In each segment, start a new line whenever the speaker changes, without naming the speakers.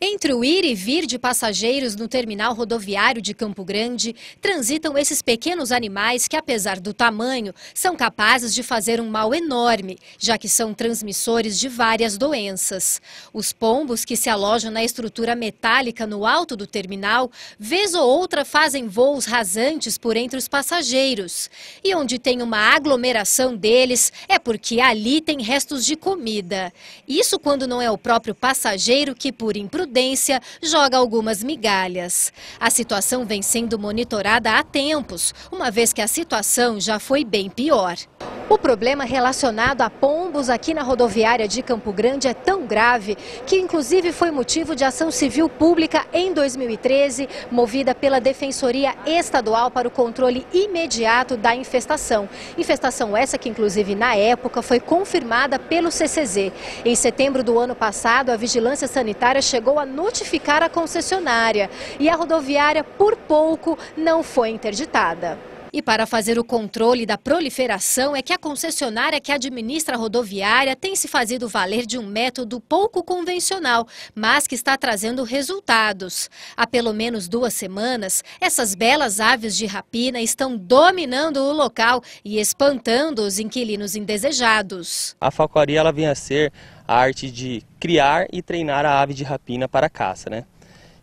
Entre o ir e vir de passageiros no terminal rodoviário de Campo Grande, transitam esses pequenos animais que, apesar do tamanho, são capazes de fazer um mal enorme, já que são transmissores de várias doenças. Os pombos que se alojam na estrutura metálica no alto do terminal, vez ou outra fazem voos rasantes por entre os passageiros. E onde tem uma aglomeração deles é porque ali tem restos de comida. Isso quando não é o próprio passageiro que, por imprudência, prudência joga algumas migalhas. A situação vem sendo monitorada há tempos, uma vez que a situação já foi bem pior. O problema relacionado a pombos aqui na rodoviária de Campo Grande é tão grave que, inclusive, foi motivo de ação civil pública em 2013, movida pela Defensoria Estadual para o controle imediato da infestação. Infestação essa que, inclusive, na época foi confirmada pelo CCZ. Em setembro do ano passado, a Vigilância Sanitária chegou a notificar a concessionária e a rodoviária, por pouco, não foi interditada. E para fazer o controle da proliferação é que a concessionária que administra a rodoviária tem se fazido valer de um método pouco convencional, mas que está trazendo resultados. Há pelo menos duas semanas, essas belas aves de rapina estão dominando o local e espantando os inquilinos indesejados.
A falcaria ela vem a ser a arte de criar e treinar a ave de rapina para a caça, né?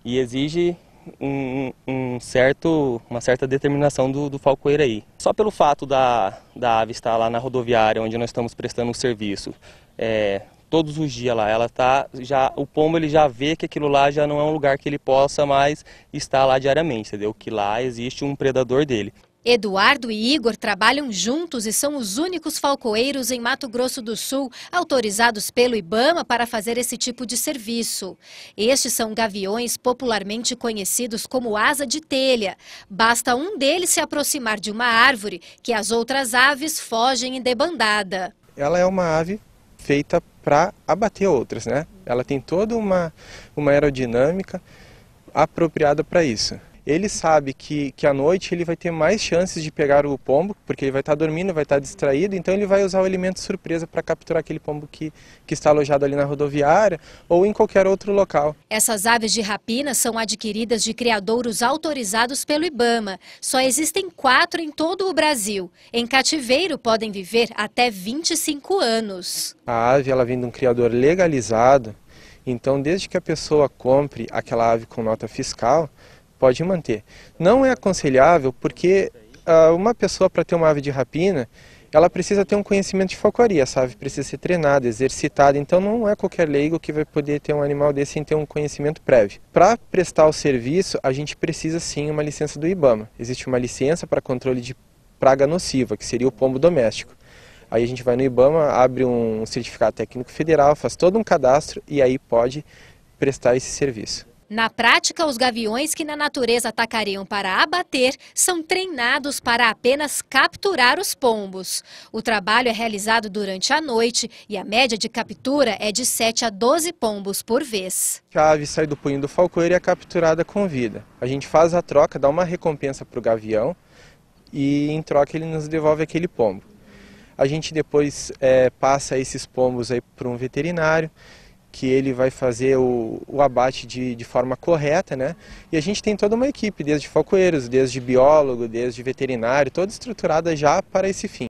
E exige um, um certo, uma certa determinação do, do, falcoeiro aí. Só pelo fato da, da ave estar lá na rodoviária, onde nós estamos prestando um serviço, é, todos os dias lá, ela tá já o pombo ele já vê que aquilo lá já não é um lugar que ele possa mais estar lá diariamente, entendeu? Que lá existe um predador dele.
Eduardo e Igor trabalham juntos e são os únicos falcoeiros em Mato Grosso do Sul autorizados pelo IBAMA para fazer esse tipo de serviço. Estes são gaviões popularmente conhecidos como asa de telha. Basta um deles se aproximar de uma árvore que as outras aves fogem em debandada.
Ela é uma ave feita para abater outras, né? Ela tem toda uma, uma aerodinâmica apropriada para isso ele sabe que, que à noite ele vai ter mais chances de pegar o pombo, porque ele vai estar tá dormindo, vai estar tá distraído, então ele vai usar o elemento surpresa para capturar aquele pombo que, que está alojado ali na rodoviária ou em qualquer outro local.
Essas aves de rapina são adquiridas de criadouros autorizados pelo Ibama. Só existem quatro em todo o Brasil. Em cativeiro podem viver até 25 anos.
A ave ela vem de um criador legalizado, então desde que a pessoa compre aquela ave com nota fiscal, pode manter. Não é aconselhável porque ah, uma pessoa para ter uma ave de rapina, ela precisa ter um conhecimento de falcaria, essa ave precisa ser treinada, exercitada, então não é qualquer leigo que vai poder ter um animal desse sem ter um conhecimento prévio. Para prestar o serviço, a gente precisa sim uma licença do IBAMA. Existe uma licença para controle de praga nociva, que seria o pombo doméstico. Aí a gente vai no IBAMA, abre um certificado técnico federal, faz todo um cadastro e aí pode prestar esse serviço.
Na prática, os gaviões que na natureza atacariam para abater são treinados para apenas capturar os pombos. O trabalho é realizado durante a noite e a média de captura é de 7 a 12 pombos por vez.
A ave sai do punho do falcoeiro e é capturada com vida. A gente faz a troca, dá uma recompensa para o gavião e em troca ele nos devolve aquele pombo. A gente depois é, passa esses pombos aí para um veterinário que ele vai fazer o, o abate de, de, forma correta, né? E a gente tem toda uma equipe, desde falcoeiros, desde biólogo, desde veterinário, toda estruturada já para esse fim.